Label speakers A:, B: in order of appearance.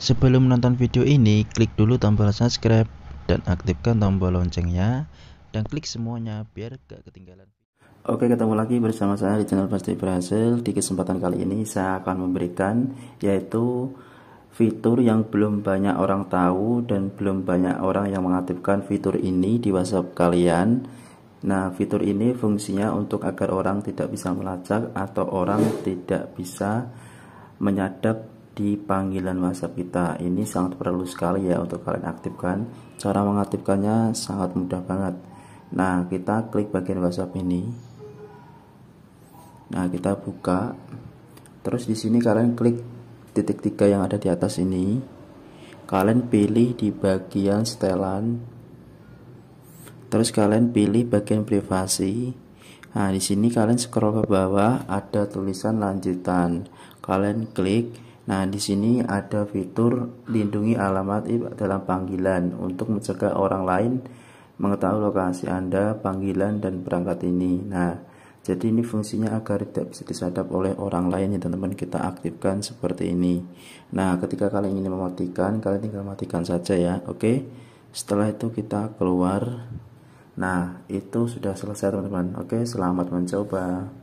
A: Sebelum menonton video ini, klik dulu tombol subscribe dan aktifkan tombol loncengnya dan klik semuanya biar gak ketinggalan. Oke, ketemu lagi bersama saya di channel Pasti Berhasil. Di kesempatan kali ini saya akan memberikan yaitu fitur yang belum banyak orang tahu dan belum banyak orang yang mengaktifkan fitur ini di WhatsApp kalian. Nah, fitur ini fungsinya untuk agar orang tidak bisa melacak atau orang tidak bisa menyadap di panggilan WhatsApp kita. Ini sangat perlu sekali ya untuk kalian aktifkan. Cara mengaktifkannya sangat mudah banget. Nah, kita klik bagian WhatsApp ini. Nah, kita buka. Terus di sini kalian klik titik tiga yang ada di atas ini. Kalian pilih di bagian setelan. Terus kalian pilih bagian privasi. Nah, di sini kalian scroll ke bawah ada tulisan lanjutan. Kalian klik Nah, di sini ada fitur lindungi alamat IP dalam panggilan untuk mencegah orang lain mengetahui lokasi Anda, panggilan, dan perangkat ini. Nah, jadi ini fungsinya agar tidak bisa disadap oleh orang lain ya teman-teman kita aktifkan seperti ini. Nah, ketika kalian ingin mematikan, kalian tinggal matikan saja ya. Oke. Setelah itu kita keluar. Nah, itu sudah selesai teman-teman. Oke, selamat mencoba.